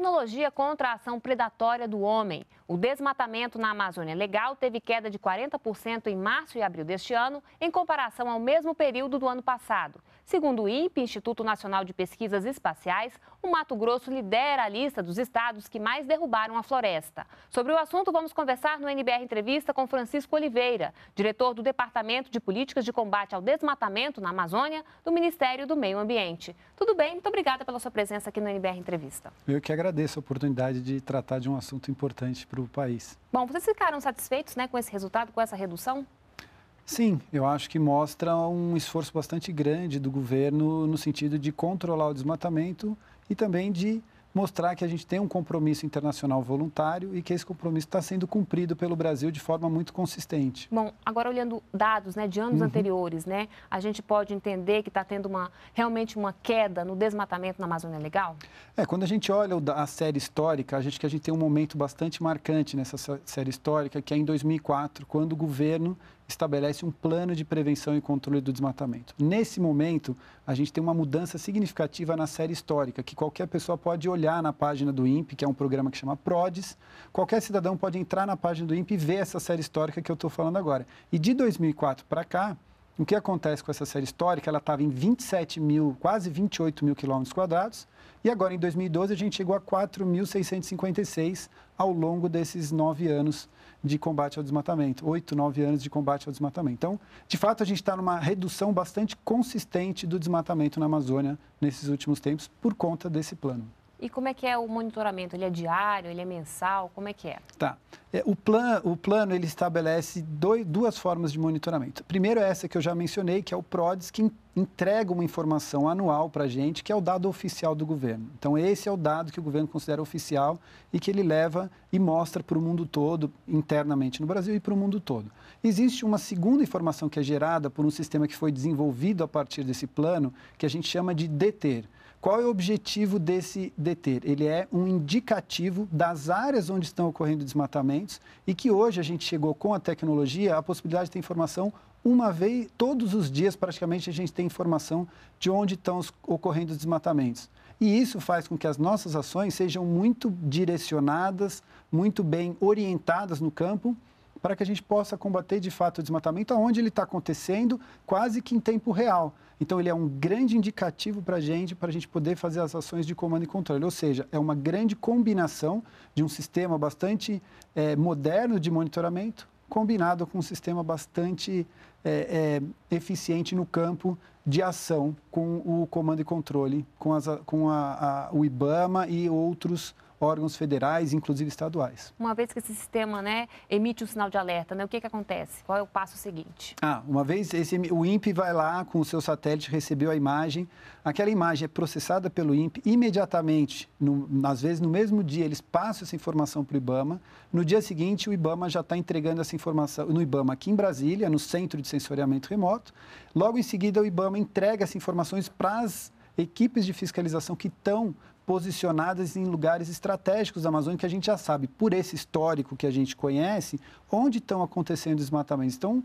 tecnologia contra a ação predatória do homem. O desmatamento na Amazônia Legal teve queda de 40% em março e abril deste ano, em comparação ao mesmo período do ano passado. Segundo o INPE, Instituto Nacional de Pesquisas Espaciais, o Mato Grosso lidera a lista dos estados que mais derrubaram a floresta. Sobre o assunto, vamos conversar no NBR Entrevista com Francisco Oliveira, diretor do Departamento de Políticas de Combate ao Desmatamento na Amazônia do Ministério do Meio Ambiente. Tudo bem? Muito obrigada pela sua presença aqui no NBR Entrevista. Eu que agradeço a oportunidade de tratar de um assunto importante para o país. Bom, vocês ficaram satisfeitos né, com esse resultado, com essa redução? Sim, eu acho que mostra um esforço bastante grande do governo no sentido de controlar o desmatamento e também de mostrar que a gente tem um compromisso internacional voluntário e que esse compromisso está sendo cumprido pelo Brasil de forma muito consistente. Bom, agora olhando dados né, de anos uhum. anteriores, né, a gente pode entender que está tendo uma, realmente uma queda no desmatamento na Amazônia Legal? É, quando a gente olha a série histórica, a gente que a gente tem um momento bastante marcante nessa série histórica, que é em 2004, quando o governo estabelece um plano de prevenção e controle do desmatamento. Nesse momento, a gente tem uma mudança significativa na série histórica, que qualquer pessoa pode olhar na página do INPE, que é um programa que chama PRODES. Qualquer cidadão pode entrar na página do INPE e ver essa série histórica que eu estou falando agora. E de 2004 para cá, o que acontece com essa série histórica? Ela estava em 27 mil, quase 28 mil quilômetros quadrados. E agora, em 2012, a gente chegou a 4.656 ao longo desses nove anos de combate ao desmatamento, oito, nove anos de combate ao desmatamento. Então, de fato, a gente está numa redução bastante consistente do desmatamento na Amazônia nesses últimos tempos por conta desse plano. E como é que é o monitoramento? Ele é diário, ele é mensal? Como é que é? Tá. É, o, plan, o plano ele estabelece dois, duas formas de monitoramento. Primeiro essa que eu já mencionei, que é o PRODES, que entrega uma informação anual para a gente, que é o dado oficial do governo. Então, esse é o dado que o governo considera oficial e que ele leva e mostra para o mundo todo, internamente no Brasil e para o mundo todo. Existe uma segunda informação que é gerada por um sistema que foi desenvolvido a partir desse plano, que a gente chama de DETER qual é o objetivo desse DETER? Ele é um indicativo das áreas onde estão ocorrendo desmatamentos e que hoje a gente chegou com a tecnologia a possibilidade de ter informação uma vez, todos os dias praticamente a gente tem informação de onde estão os, ocorrendo os desmatamentos. E isso faz com que as nossas ações sejam muito direcionadas, muito bem orientadas no campo para que a gente possa combater de fato o desmatamento aonde ele está acontecendo, quase que em tempo real. Então, ele é um grande indicativo para a gente, para a gente poder fazer as ações de comando e controle. Ou seja, é uma grande combinação de um sistema bastante é, moderno de monitoramento, combinado com um sistema bastante é, é, eficiente no campo de ação com o comando e controle, com, as, com a, a, o IBAMA e outros órgãos federais, inclusive estaduais. Uma vez que esse sistema né, emite um sinal de alerta, né, o que, que acontece? Qual é o passo seguinte? Ah, uma vez esse, o INPE vai lá com o seu satélite, recebeu a imagem, aquela imagem é processada pelo INPE imediatamente, no, às vezes no mesmo dia eles passam essa informação para o IBAMA, no dia seguinte o IBAMA já está entregando essa informação no IBAMA aqui em Brasília, no Centro de Sensoriamento Remoto, logo em seguida o IBAMA entrega essas informações para as equipes de fiscalização que estão posicionadas em lugares estratégicos da Amazônia, que a gente já sabe, por esse histórico que a gente conhece, onde estão acontecendo desmatamentos. Então,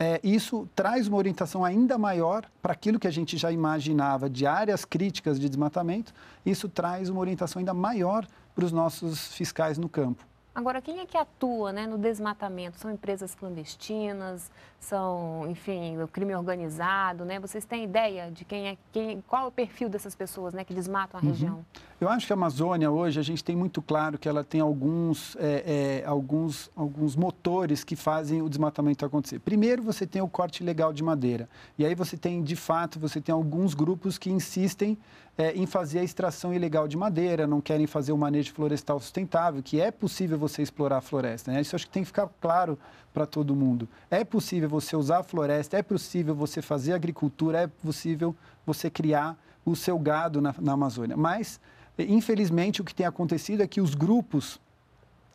é, isso traz uma orientação ainda maior para aquilo que a gente já imaginava de áreas críticas de desmatamento, isso traz uma orientação ainda maior para os nossos fiscais no campo. Agora, quem é que atua né, no desmatamento? São empresas clandestinas, são, enfim, o crime organizado, né? Vocês têm ideia de quem é, quem, qual é o perfil dessas pessoas né, que desmatam a uhum. região? Eu acho que a Amazônia hoje, a gente tem muito claro que ela tem alguns, é, é, alguns, alguns motores que fazem o desmatamento acontecer. Primeiro, você tem o corte ilegal de madeira. E aí você tem, de fato, você tem alguns grupos que insistem é, em fazer a extração ilegal de madeira, não querem fazer o manejo florestal sustentável, que é possível você explorar a floresta. Né? Isso acho que tem que ficar claro para todo mundo. É possível você usar a floresta, é possível você fazer agricultura, é possível você criar o seu gado na, na Amazônia. Mas, eh, infelizmente, o que tem acontecido é que os grupos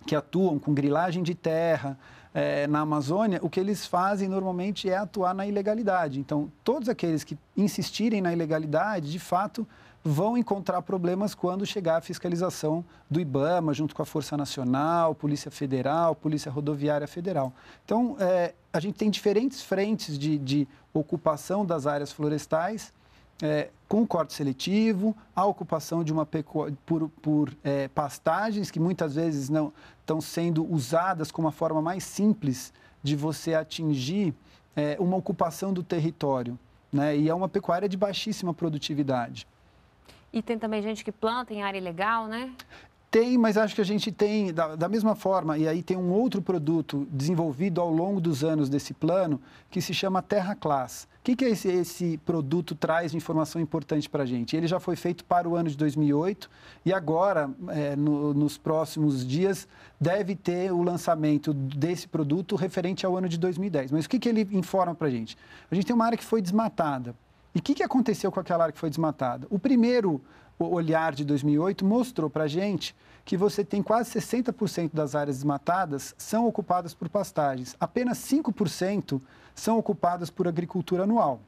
que atuam com grilagem de terra é, na Amazônia, o que eles fazem normalmente é atuar na ilegalidade. Então, todos aqueles que insistirem na ilegalidade, de fato, vão encontrar problemas quando chegar a fiscalização do IBAMA, junto com a Força Nacional, Polícia Federal, Polícia Rodoviária Federal. Então, é, a gente tem diferentes frentes de, de ocupação das áreas florestais. É, com corte seletivo, a ocupação de uma pecu... por, por é, pastagens que muitas vezes não estão sendo usadas como a forma mais simples de você atingir é, uma ocupação do território, né? E é uma pecuária de baixíssima produtividade. E tem também gente que planta em área ilegal, né? Tem, mas acho que a gente tem, da, da, mesma forma, e aí tem um outro produto desenvolvido ao longo dos anos desse plano, que se chama Terra Class. O que, que é esse, esse produto traz de informação importante para a gente? Ele já foi feito para o ano de 2008 e agora, é, no, nos próximos dias, deve ter o lançamento desse produto referente ao ano de 2010. Mas o que, que ele informa para a gente? A gente tem uma área que foi desmatada e o que, que aconteceu com aquela área que foi desmatada? O primeiro olhar de 2008 mostrou para a gente que você tem quase 60% das áreas desmatadas são ocupadas por pastagens, apenas 5% são ocupadas por agricultura anual.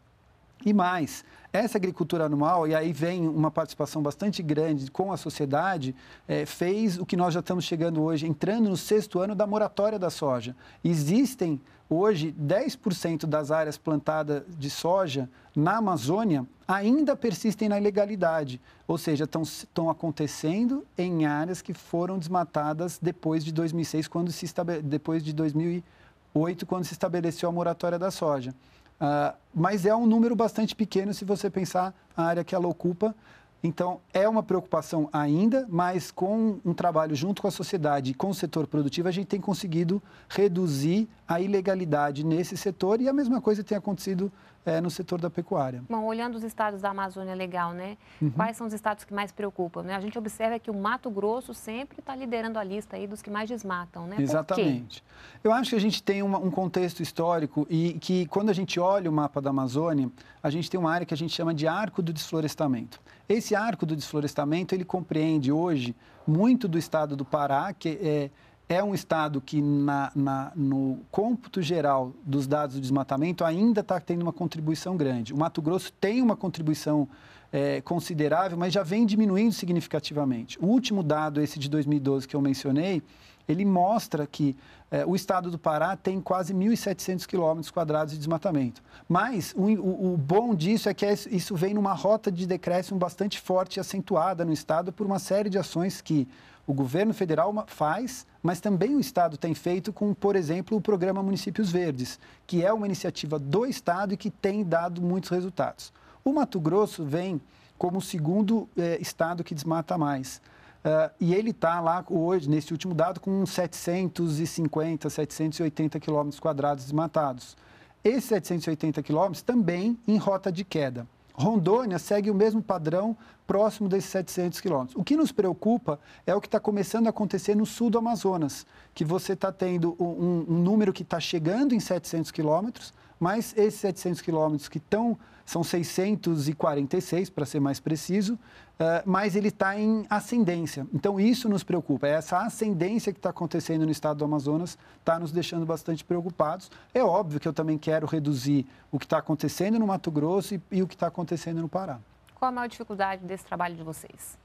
E mais, essa agricultura anual, e aí vem uma participação bastante grande com a sociedade, é, fez o que nós já estamos chegando hoje, entrando no sexto ano da moratória da soja. Existem hoje 10% das áreas plantadas de soja na Amazônia ainda persistem na ilegalidade, ou seja, estão acontecendo em áreas que foram desmatadas depois de 2006, quando se estabele... depois de 2008, quando se estabeleceu a moratória da soja. Uh, mas é um número bastante pequeno se você pensar a área que ela ocupa. Então, é uma preocupação ainda, mas com um trabalho junto com a sociedade e com o setor produtivo, a gente tem conseguido reduzir a ilegalidade nesse setor e a mesma coisa tem acontecido é, no setor da pecuária. Bom, olhando os estados da Amazônia Legal, né? Uhum. Quais são os estados que mais preocupam? Né? A gente observa que o Mato Grosso sempre está liderando a lista aí dos que mais desmatam, né? Exatamente. Eu acho que a gente tem uma, um contexto histórico e que quando a gente olha o mapa da Amazônia, a gente tem uma área que a gente chama de arco do desflorestamento. Esse arco do desflorestamento ele compreende hoje muito do estado do Pará, que é é um estado que, na, na, no cômputo geral dos dados do desmatamento, ainda está tendo uma contribuição grande. O Mato Grosso tem uma contribuição é, considerável, mas já vem diminuindo significativamente. O último dado, esse de 2012 que eu mencionei, ele mostra que é, o estado do Pará tem quase 1.700 quilômetros quadrados de desmatamento. Mas o, o, o, bom disso é que é, isso vem numa rota de decréscimo bastante forte e acentuada no estado por uma série de ações que o governo federal faz, mas também o Estado tem feito com, por exemplo, o programa Municípios Verdes, que é uma iniciativa do Estado e que tem dado muitos resultados. O Mato Grosso vem como o segundo eh, Estado que desmata mais. Uh, e ele está lá hoje, nesse último dado, com 750, 780 quilômetros quadrados desmatados. Esses 780 quilômetros também em rota de queda. Rondônia segue o mesmo padrão próximo desses 700 quilômetros. O que nos preocupa é o que está começando a acontecer no sul do Amazonas, que você está tendo um, um, número que está chegando em 700 quilômetros, mas esses 700 quilômetros que estão são 646, para ser mais preciso, eh, mas ele está em ascendência. Então, isso nos preocupa. É essa ascendência que está acontecendo no estado do Amazonas está nos deixando bastante preocupados. É óbvio que eu também quero reduzir o que está acontecendo no Mato Grosso e, e o que está acontecendo no Pará. Qual a maior dificuldade desse trabalho de vocês?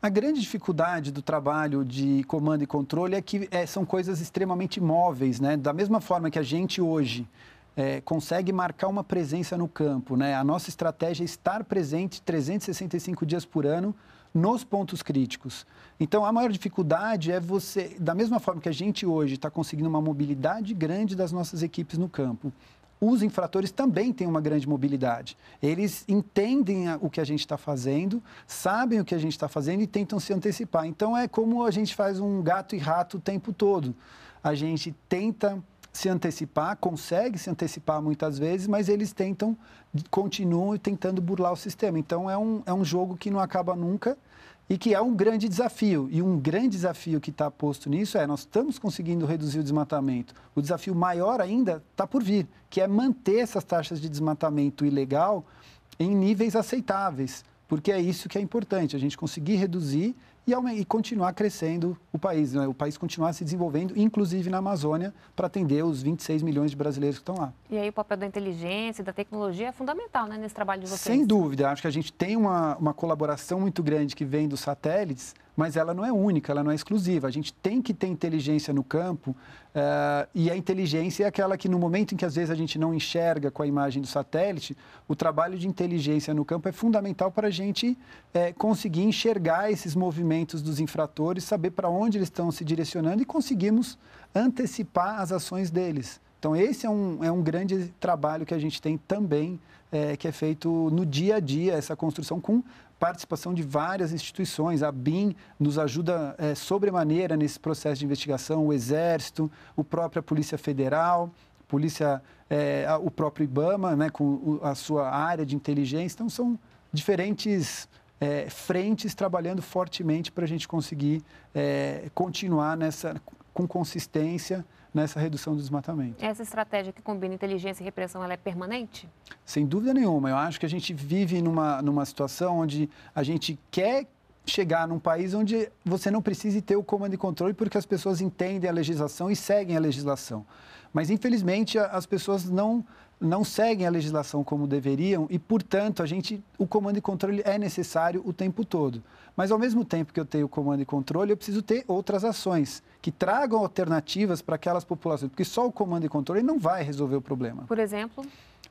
A grande dificuldade do trabalho de comando e controle é que é, são coisas extremamente móveis, né? Da mesma forma que a gente hoje é, consegue marcar uma presença no campo. Né? A nossa estratégia é estar presente 365 dias por ano nos pontos críticos. Então, a maior dificuldade é você, da mesma forma que a gente hoje está conseguindo uma mobilidade grande das nossas equipes no campo, os infratores também têm uma grande mobilidade. Eles entendem o que a gente está fazendo, sabem o que a gente está fazendo e tentam se antecipar. Então, é como a gente faz um gato e rato o tempo todo. A gente tenta se antecipar, consegue se antecipar muitas vezes, mas eles tentam, continuam tentando burlar o sistema. Então é um, é um jogo que não acaba nunca e que é um grande desafio. E um grande desafio que está posto nisso é nós estamos conseguindo reduzir o desmatamento. O desafio maior ainda está por vir, que é manter essas taxas de desmatamento ilegal em níveis aceitáveis, porque é isso que é importante, a gente conseguir reduzir e, e continuar crescendo o país, né? o país continuar se desenvolvendo, inclusive na Amazônia, para atender os 26 milhões de brasileiros que estão lá. E aí o papel da inteligência e da tecnologia é fundamental né, nesse trabalho de vocês. Sem dúvida, acho que a gente tem uma, uma colaboração muito grande que vem dos satélites, mas ela não é única, ela não é exclusiva. A gente tem que ter inteligência no campo uh, e a inteligência é aquela que, no momento em que às vezes a gente não enxerga com a imagem do satélite, o trabalho de inteligência no campo é fundamental para a gente eh, conseguir enxergar esses movimentos dos infratores, saber para onde eles estão se direcionando e conseguirmos antecipar as ações deles. Então, esse é um, é um grande trabalho que a gente tem também, é, que é feito no dia a dia, essa construção com participação de várias instituições. A BIM nos ajuda é, sobremaneira nesse processo de investigação, o Exército, o própria Polícia Federal, Polícia, é, o próprio IBAMA, né, com a sua área de inteligência. Então, são diferentes é, frentes trabalhando fortemente para a gente conseguir continuar nessa com consistência nessa redução do desmatamento. Essa estratégia que combina inteligência e repressão, ela é permanente? Sem dúvida nenhuma. Eu acho que a gente vive numa, numa situação onde a gente quer chegar num país onde você não precise ter o comando e controle porque as pessoas entendem a legislação e seguem a legislação. Mas, infelizmente, as pessoas não não seguem a legislação como deveriam e, portanto, a gente, o comando e controle é necessário o tempo todo. Mas ao mesmo tempo que eu tenho comando e controle, eu preciso ter outras ações que tragam alternativas para aquelas populações, porque só o comando e controle não vai resolver o problema. Por exemplo?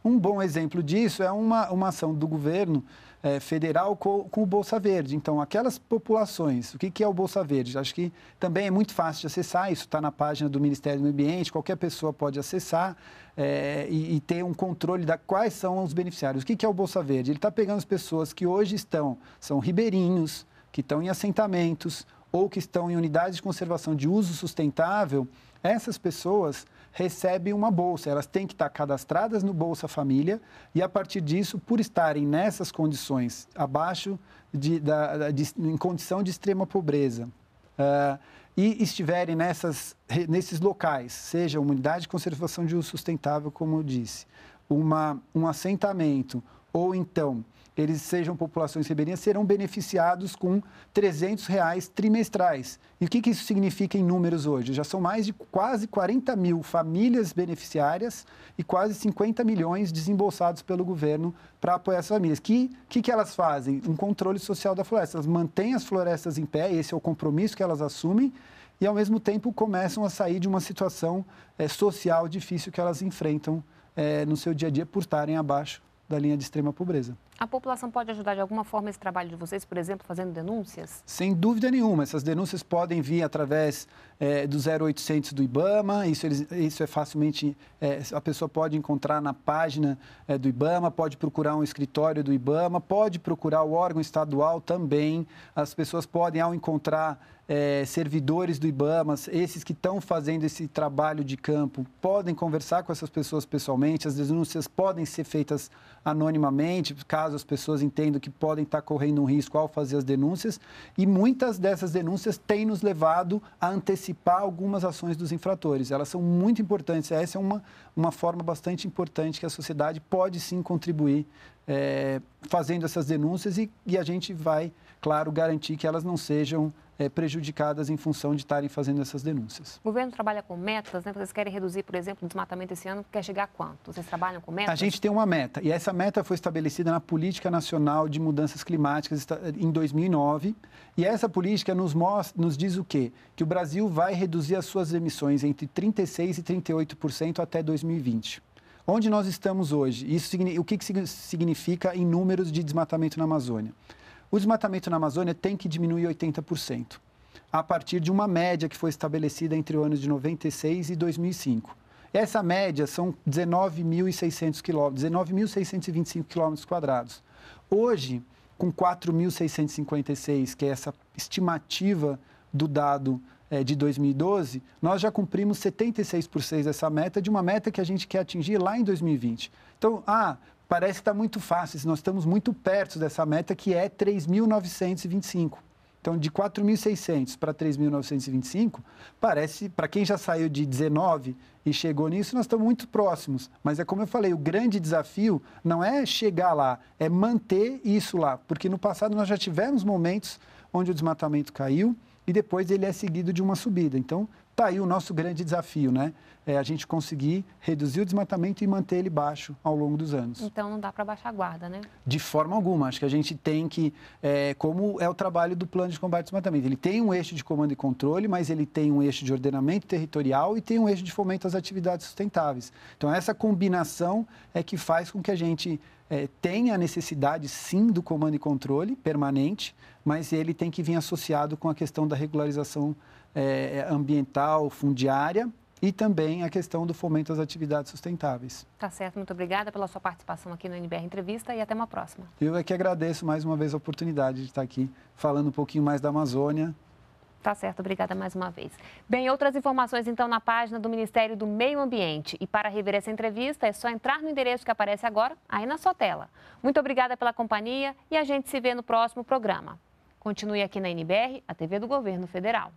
Um bom exemplo disso é uma, uma ação do governo é, federal com, com, o Bolsa Verde. Então, aquelas populações, o que, que é o Bolsa Verde? Acho que também é muito fácil de acessar, isso está na página do Ministério do Meio Ambiente, qualquer pessoa pode acessar é, e, e, ter um controle da quais são os beneficiários. O que, que é o Bolsa Verde? Ele está pegando as pessoas que hoje estão, são ribeirinhos, que estão em assentamentos ou que estão em unidades de conservação de uso sustentável, essas pessoas recebem uma bolsa. Elas têm que estar cadastradas no Bolsa Família e, a partir disso, por estarem nessas condições, abaixo de, da, de em condição de extrema pobreza, uh, e estiverem nessas, nesses locais, seja uma unidade de conservação de uso sustentável, como eu disse, uma, um assentamento ou então eles sejam populações ribeirinhas, serão beneficiados com 300 reais trimestrais. E o que, que isso significa em números hoje? Já são mais de quase 40 mil famílias beneficiárias e quase 50 milhões desembolsados pelo governo para apoiar essas famílias. O que, que, que elas fazem? Um controle social da floresta. Elas mantêm as florestas em pé, esse é o compromisso que elas assumem, e ao mesmo tempo começam a sair de uma situação é, social difícil que elas enfrentam é, no seu dia a dia por estarem abaixo da linha de extrema pobreza. A população pode ajudar de alguma forma esse trabalho de vocês, por exemplo, fazendo denúncias? Sem dúvida nenhuma. Essas denúncias podem vir através é, do 0800 do IBAMA, isso, eles, isso é facilmente, é, a pessoa pode encontrar na página é, do IBAMA, pode procurar um escritório do IBAMA, pode procurar o órgão estadual também. As pessoas podem, ao encontrar é, servidores do IBAMA, esses que estão fazendo esse trabalho de campo, podem conversar com essas pessoas pessoalmente, as denúncias podem ser feitas anonimamente, caso caso, as pessoas entendam que podem estar correndo um risco ao fazer as denúncias e muitas dessas denúncias têm nos levado a antecipar algumas ações dos infratores. Elas são muito importantes. Essa é uma, uma forma bastante importante que a sociedade pode sim contribuir é, fazendo essas denúncias e, e a gente vai claro, garantir que elas não sejam é, prejudicadas em função de estarem fazendo essas denúncias. O governo trabalha com metas, né? Vocês querem reduzir, por exemplo, o desmatamento esse ano, quer chegar a quanto? Vocês trabalham com metas? A gente tem uma meta, e essa meta foi estabelecida na Política Nacional de Mudanças Climáticas em 2009, e essa política nos, mostra, nos diz o quê? Que o Brasil vai reduzir as suas emissões entre 36% e 38% até 2020. Onde nós estamos hoje? Isso, o que, que significa em números de desmatamento na Amazônia? O desmatamento na Amazônia tem que diminuir 80%, a partir de uma média que foi estabelecida entre os anos de 96 e 2005. Essa média são 19.600 km, 19.625 km quadrados. Hoje, com 4.656, que é essa estimativa do dado é, de 2012, nós já cumprimos 76% dessa meta, de uma meta que a gente quer atingir lá em 2020. Então, ah, parece que está muito fácil, nós estamos muito perto dessa meta que é 3.925. Então, de 4.600 para 3.925, parece, para quem já saiu de 19 e chegou nisso, nós estamos muito próximos. Mas é como eu falei, o grande desafio não é chegar lá, é manter isso lá. Porque no passado nós já tivemos momentos onde o desmatamento caiu e depois ele é seguido de uma subida. Então, Está aí o nosso grande desafio, né? É a gente conseguir reduzir o desmatamento e manter ele baixo ao longo dos anos. Então não dá para baixar a guarda, né? De forma alguma. Acho que a gente tem que, é, como é o trabalho do plano de combate ao desmatamento, ele tem um eixo de comando e controle, mas ele tem um eixo de ordenamento territorial e tem um eixo de fomento às atividades sustentáveis. Então essa combinação é que faz com que a gente é, tem a necessidade sim do comando e controle permanente, mas ele tem que vir associado com a questão da regularização é, é, ambiental, fundiária e também a questão do fomento às atividades sustentáveis. Tá certo, muito obrigada pela sua participação aqui no NBR Entrevista e até uma próxima. Eu é que agradeço mais uma vez a oportunidade de estar aqui falando um pouquinho mais da Amazônia Tá certo, obrigada mais uma vez. Bem, outras informações então na página do Ministério do Meio Ambiente. E para rever essa entrevista é só entrar no endereço que aparece agora, aí na sua tela. Muito obrigada pela companhia e a gente se vê no próximo programa. Continue aqui na NBR, a TV do Governo Federal.